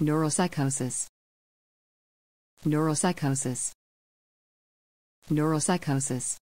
neuropsychosis neuropsychosis neuropsychosis